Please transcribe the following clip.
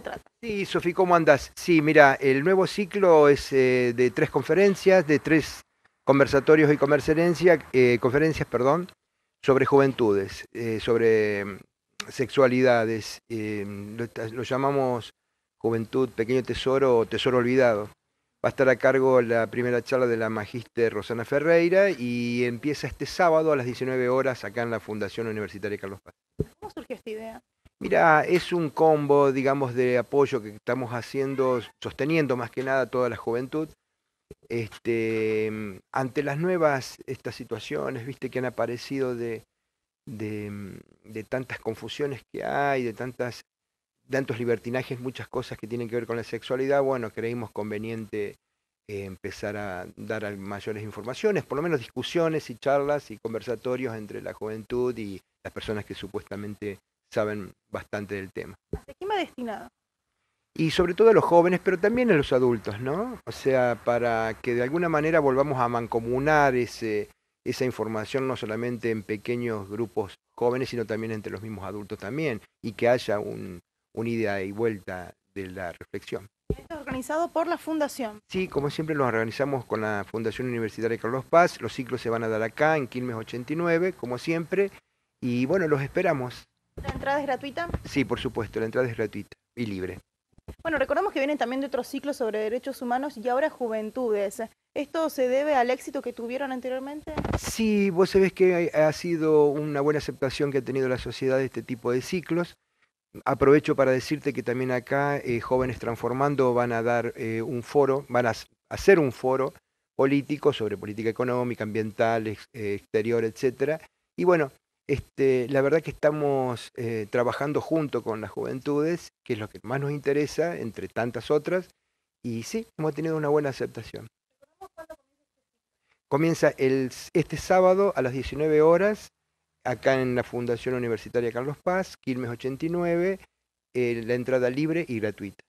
trata. Sí, Sofía, ¿cómo andas? Sí, mira, el nuevo ciclo es eh, de tres conferencias, de tres conversatorios y eh, conferencias perdón, sobre juventudes, eh, sobre mm, sexualidades. Em, lo, llamamos Juventud Pequeño Tesoro o Tesoro Olvidado. Va a estar a cargo la primera charla de la magíster Rosana Ferreira y empieza este sábado a las 19 horas acá en la Fundación Universitaria Carlos Paz. ¿Cómo surgió esta idea? Mira, es un combo, digamos, de apoyo que estamos haciendo, sosteniendo más que nada toda la juventud. Este, mm, ante las nuevas estas situaciones, viste, que han aparecido de, de, mm, tantas confusiones que hay, de tantas, tantos libertinajes, muchas cosas que tienen que ver con la sexualidad, bueno, creímos conveniente eh, empezar a dar mayores informaciones, por lo menos discusiones y charlas y conversatorios entre la juventud y las personas que supuestamente saben bastante del tema. ¿a quién va destinado? Y sobre todo a los jóvenes, pero también a los adultos, ¿no? O sea, para que de alguna manera volvamos a mancomunar ese, esa información no solamente en pequeños grupos jóvenes, sino también entre los mismos adultos también, y que haya un, una ida y vuelta de la reflexión. Esto es organizado por la Fundación. Sí, como siempre lo organizamos con la Fundación Universitaria Carlos Paz. Los ciclos se van a dar acá, en Quilmes 89, como siempre. Y bueno, los esperamos entrada es gratuita? Sí, por supuesto, la entrada es gratuita y libre. Bueno, recordamos que vienen también de otros ciclos sobre derechos humanos y ahora juventudes. ¿Esto se debe al éxito que tuvieron anteriormente? Sí, vos sabés que ha sido una buena aceptación que ha tenido la sociedad de este tipo de ciclos. Aprovecho para decirte que también acá eh, Jóvenes Transformando van a dar eh, un foro, van a hacer un foro político sobre política económica, ambiental, eh, exterior, etcétera. Y bueno, este, la verdad que estamos eh, trabajando junto con las juventudes, que es lo que más nos interesa, entre tantas otras, y sí, hemos tenido una buena aceptación. Comienza el, este sábado a las 19 horas, acá en la Fundación Universitaria Carlos Paz, Quilmes 89, eh, la entrada libre y gratuita.